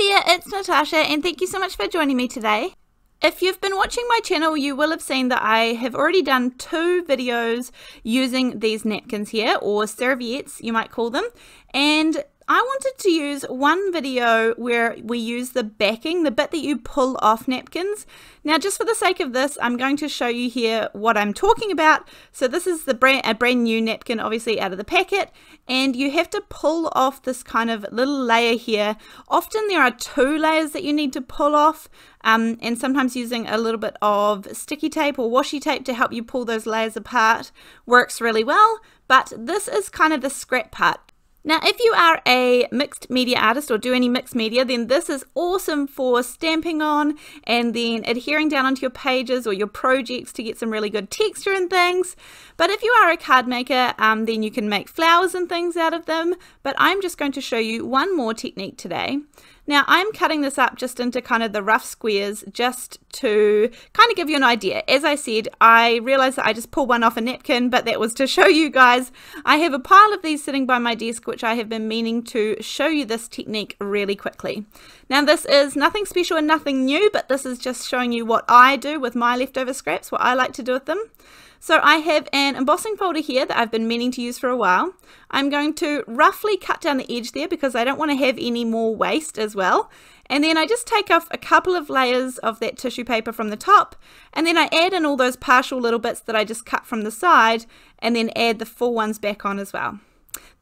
there, it's Natasha and thank you so much for joining me today. If you've been watching my channel, you will have seen that I have already done two videos using these napkins here, or serviettes you might call them, and I wanted to use one video where we use the backing, the bit that you pull off napkins. Now, just for the sake of this, I'm going to show you here what I'm talking about. So this is the brand, a brand new napkin, obviously out of the packet, and you have to pull off this kind of little layer here. Often there are two layers that you need to pull off, um, and sometimes using a little bit of sticky tape or washi tape to help you pull those layers apart works really well, but this is kind of the scrap part. Now, if you are a mixed media artist or do any mixed media, then this is awesome for stamping on and then adhering down onto your pages or your projects to get some really good texture and things. But if you are a card maker, um, then you can make flowers and things out of them. But I'm just going to show you one more technique today. Now I'm cutting this up just into kind of the rough squares just to kind of give you an idea. As I said, I realized that I just pulled one off a napkin, but that was to show you guys. I have a pile of these sitting by my desk, which I have been meaning to show you this technique really quickly. Now this is nothing special and nothing new, but this is just showing you what I do with my leftover scraps, what I like to do with them. So I have an embossing folder here that I've been meaning to use for a while. I'm going to roughly cut down the edge there because I don't want to have any more waste as well. And then I just take off a couple of layers of that tissue paper from the top and then I add in all those partial little bits that I just cut from the side and then add the full ones back on as well.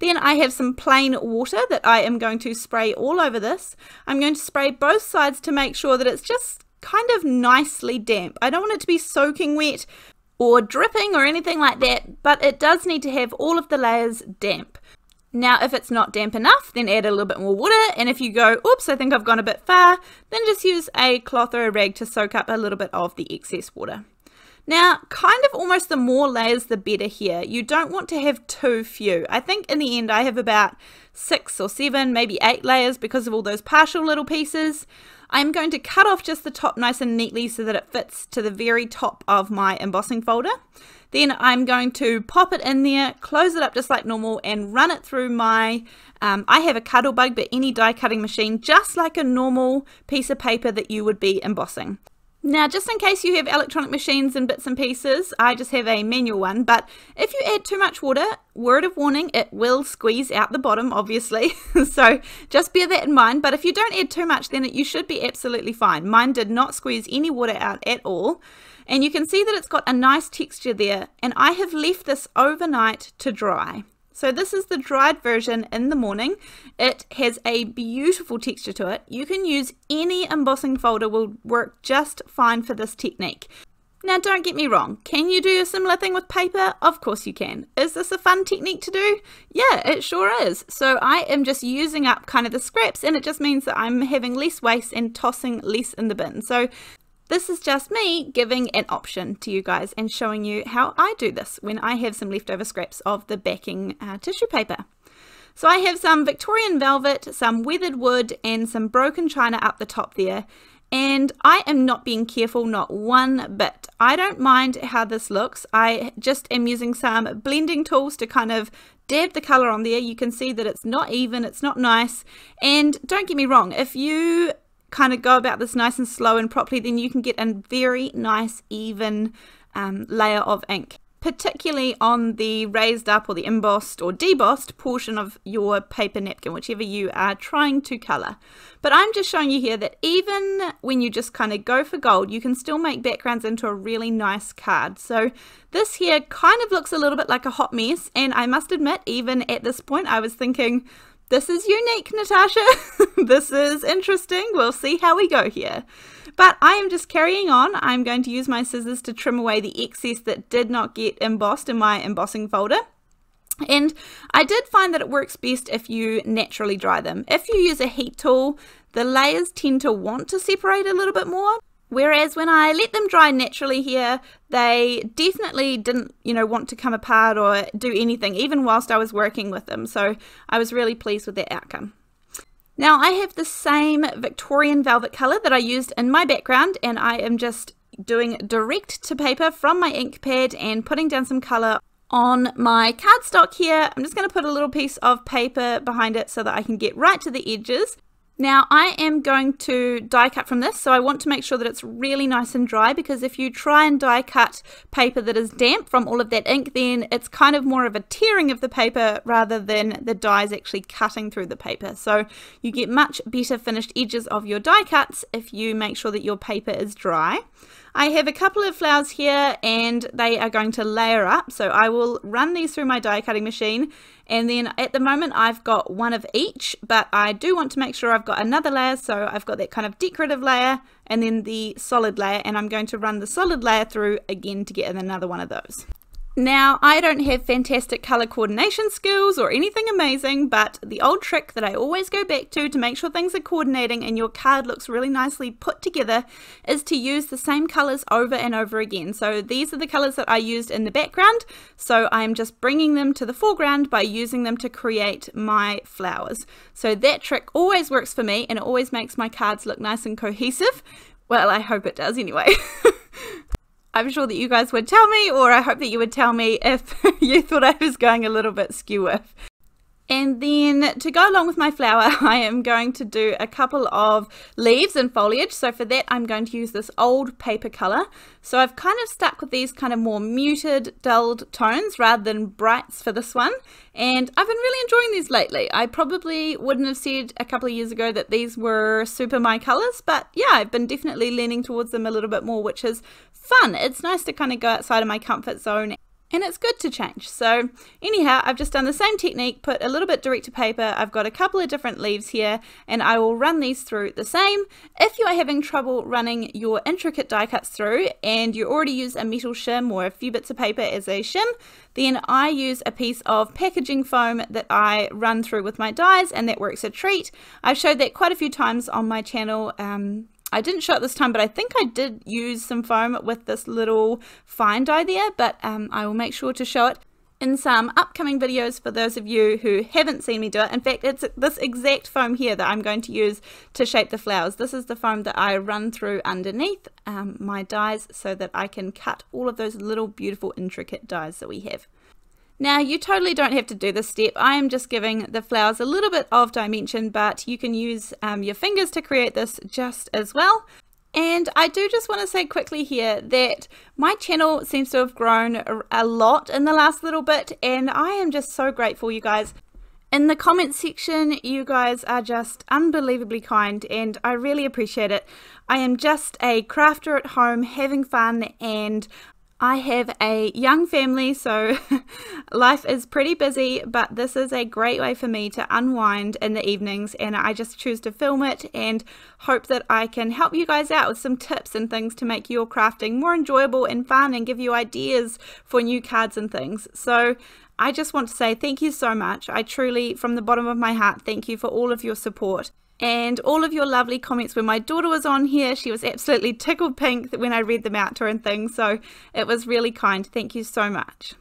Then I have some plain water that I am going to spray all over this. I'm going to spray both sides to make sure that it's just kind of nicely damp. I don't want it to be soaking wet, or dripping or anything like that, but it does need to have all of the layers damp. Now, if it's not damp enough, then add a little bit more water, and if you go, oops, I think I've gone a bit far, then just use a cloth or a rag to soak up a little bit of the excess water. Now, kind of almost the more layers the better here. You don't want to have too few. I think in the end I have about six or seven, maybe eight layers because of all those partial little pieces. I'm going to cut off just the top nice and neatly so that it fits to the very top of my embossing folder. Then I'm going to pop it in there, close it up just like normal and run it through my, um, I have a cuddle bug, but any die cutting machine, just like a normal piece of paper that you would be embossing. Now, just in case you have electronic machines and bits and pieces, I just have a manual one, but if you add too much water, word of warning, it will squeeze out the bottom, obviously. so just bear that in mind, but if you don't add too much, then it, you should be absolutely fine. Mine did not squeeze any water out at all, and you can see that it's got a nice texture there, and I have left this overnight to dry. So this is the dried version in the morning. It has a beautiful texture to it. You can use any embossing folder will work just fine for this technique. Now don't get me wrong, can you do a similar thing with paper? Of course you can. Is this a fun technique to do? Yeah, it sure is. So I am just using up kind of the scraps and it just means that I'm having less waste and tossing less in the bin. So this is just me giving an option to you guys and showing you how I do this when I have some leftover scraps of the backing uh, tissue paper. So I have some Victorian velvet, some weathered wood and some broken china up the top there and I am not being careful, not one bit. I don't mind how this looks. I just am using some blending tools to kind of dab the color on there. You can see that it's not even, it's not nice. And don't get me wrong, if you kind of go about this nice and slow and properly, then you can get a very nice even um, layer of ink particularly on the raised up or the embossed or debossed portion of your paper napkin, whichever you are trying to colour. But I'm just showing you here that even when you just kind of go for gold, you can still make backgrounds into a really nice card. So this here kind of looks a little bit like a hot mess, and I must admit, even at this point, I was thinking, this is unique, Natasha. this is interesting. We'll see how we go here. But I am just carrying on. I'm going to use my scissors to trim away the excess that did not get embossed in my embossing folder. And I did find that it works best if you naturally dry them. If you use a heat tool, the layers tend to want to separate a little bit more. Whereas when I let them dry naturally here, they definitely didn't, you know, want to come apart or do anything, even whilst I was working with them. So I was really pleased with that outcome. Now I have the same Victorian velvet colour that I used in my background and I am just doing direct to paper from my ink pad and putting down some colour on my cardstock here. I'm just going to put a little piece of paper behind it so that I can get right to the edges. Now I am going to die cut from this, so I want to make sure that it's really nice and dry because if you try and die cut paper that is damp from all of that ink, then it's kind of more of a tearing of the paper rather than the dies actually cutting through the paper. So you get much better finished edges of your die cuts if you make sure that your paper is dry. I have a couple of flowers here and they are going to layer up. So I will run these through my die cutting machine and then at the moment I've got one of each, but I do want to make sure I've got another layer. So I've got that kind of decorative layer and then the solid layer and I'm going to run the solid layer through again to get another one of those. Now, I don't have fantastic colour coordination skills or anything amazing, but the old trick that I always go back to to make sure things are coordinating and your card looks really nicely put together is to use the same colours over and over again. So these are the colours that I used in the background, so I'm just bringing them to the foreground by using them to create my flowers. So that trick always works for me and it always makes my cards look nice and cohesive. Well, I hope it does anyway. I'm sure that you guys would tell me, or I hope that you would tell me if you thought I was going a little bit skew with. And then to go along with my flower, I am going to do a couple of leaves and foliage. So for that, I'm going to use this old paper colour. So I've kind of stuck with these kind of more muted, dulled tones rather than brights for this one. And I've been really enjoying these lately. I probably wouldn't have said a couple of years ago that these were super my colours, but yeah, I've been definitely leaning towards them a little bit more, which is fun. It's nice to kind of go outside of my comfort zone and it's good to change. So anyhow, I've just done the same technique, put a little bit direct to paper. I've got a couple of different leaves here and I will run these through the same. If you are having trouble running your intricate die cuts through and you already use a metal shim or a few bits of paper as a shim, then I use a piece of packaging foam that I run through with my dies and that works a treat. I've showed that quite a few times on my channel um, I didn't show it this time, but I think I did use some foam with this little fine die there. but um, I will make sure to show it in some upcoming videos for those of you who haven't seen me do it. In fact, it's this exact foam here that I'm going to use to shape the flowers. This is the foam that I run through underneath um, my dies so that I can cut all of those little beautiful intricate dies that we have. Now, you totally don't have to do this step. I am just giving the flowers a little bit of dimension, but you can use um, your fingers to create this just as well. And I do just want to say quickly here that my channel seems to have grown a lot in the last little bit, and I am just so grateful, you guys. In the comment section, you guys are just unbelievably kind, and I really appreciate it. I am just a crafter at home having fun, and I have a young family, so life is pretty busy, but this is a great way for me to unwind in the evenings, and I just choose to film it and hope that I can help you guys out with some tips and things to make your crafting more enjoyable and fun and give you ideas for new cards and things. So I just want to say thank you so much. I truly, from the bottom of my heart, thank you for all of your support and all of your lovely comments when my daughter was on here. She was absolutely tickled pink when I read them out to her and things. So it was really kind. Thank you so much.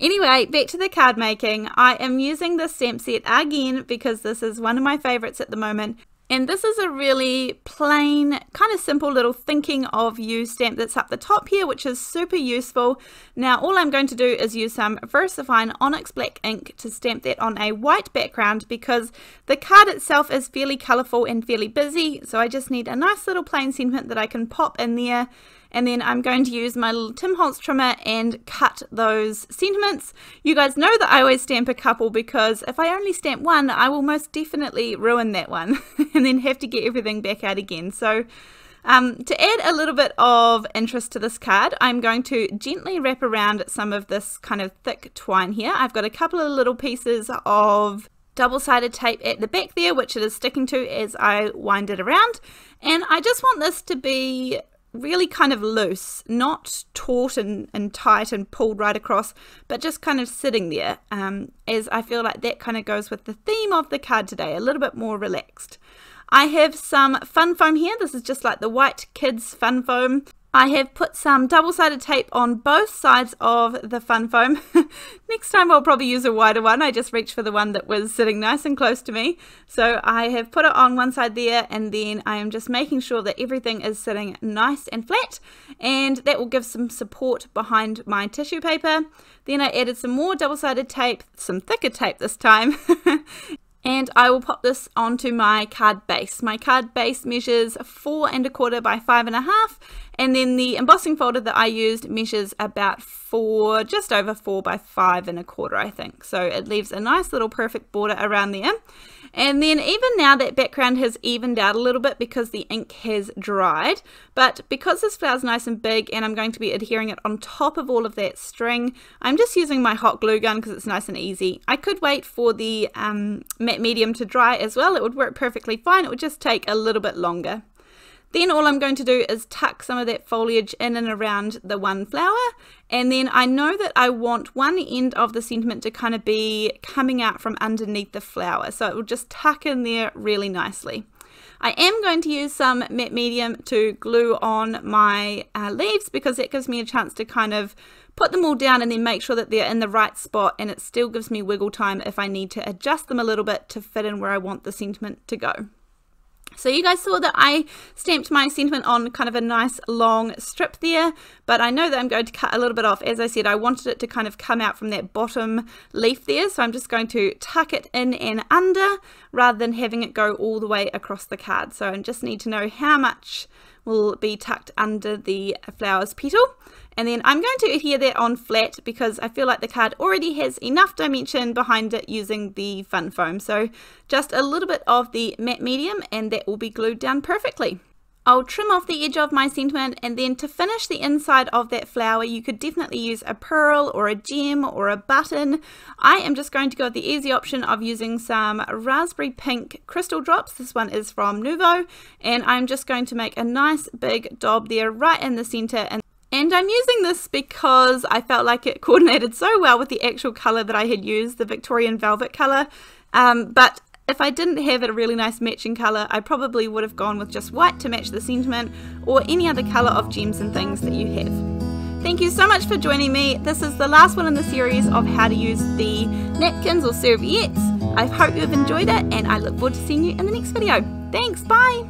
Anyway, back to the card making. I am using this stamp set again because this is one of my favorites at the moment and this is a really plain, kind of simple little thinking of you stamp that's up the top here, which is super useful. Now, all I'm going to do is use some VersaFine Onyx Black ink to stamp that on a white background because the card itself is fairly colourful and fairly busy. So I just need a nice little plain sentiment that I can pop in there and then I'm going to use my little Tim Holtz trimmer and cut those sentiments. You guys know that I always stamp a couple because if I only stamp one, I will most definitely ruin that one and then have to get everything back out again. So um, to add a little bit of interest to this card, I'm going to gently wrap around some of this kind of thick twine here. I've got a couple of little pieces of double-sided tape at the back there, which it is sticking to as I wind it around. And I just want this to be really kind of loose, not taut and, and tight and pulled right across, but just kind of sitting there, um, as I feel like that kind of goes with the theme of the card today, a little bit more relaxed. I have some fun foam here. This is just like the white kids fun foam. I have put some double-sided tape on both sides of the fun foam. Next time I'll probably use a wider one. I just reached for the one that was sitting nice and close to me. So I have put it on one side there and then I am just making sure that everything is sitting nice and flat and that will give some support behind my tissue paper. Then I added some more double-sided tape, some thicker tape this time, and I will pop this onto my card base. My card base measures four and a quarter by five and a half, and then the embossing folder that I used measures about four, just over four by five and a quarter, I think. So it leaves a nice little perfect border around there. And then even now that background has evened out a little bit because the ink has dried. But because this flower's nice and big and I'm going to be adhering it on top of all of that string, I'm just using my hot glue gun because it's nice and easy. I could wait for the um, matte medium to dry as well. It would work perfectly fine. It would just take a little bit longer. Then all I'm going to do is tuck some of that foliage in and around the one flower and then I know that I want one end of the sentiment to kind of be coming out from underneath the flower. So it will just tuck in there really nicely. I am going to use some matte medium to glue on my uh, leaves because that gives me a chance to kind of put them all down and then make sure that they're in the right spot and it still gives me wiggle time if I need to adjust them a little bit to fit in where I want the sentiment to go. So you guys saw that I stamped my sentiment on kind of a nice long strip there, but I know that I'm going to cut a little bit off. As I said, I wanted it to kind of come out from that bottom leaf there, so I'm just going to tuck it in and under rather than having it go all the way across the card. So I just need to know how much will be tucked under the flower's petal. And then I'm going to adhere that on flat because I feel like the card already has enough dimension behind it using the fun foam. So just a little bit of the matte medium and that will be glued down perfectly. I'll trim off the edge of my sentiment and then to finish the inside of that flower you could definitely use a pearl or a gem or a button. I am just going to go with the easy option of using some raspberry pink crystal drops. This one is from Nuvo and I'm just going to make a nice big dob there right in the center and and I'm using this because I felt like it coordinated so well with the actual colour that I had used, the Victorian Velvet colour. Um, but if I didn't have a really nice matching colour, I probably would have gone with just white to match the sentiment or any other colour of gems and things that you have. Thank you so much for joining me. This is the last one in the series of how to use the napkins or serviettes. I hope you have enjoyed it and I look forward to seeing you in the next video. Thanks, bye!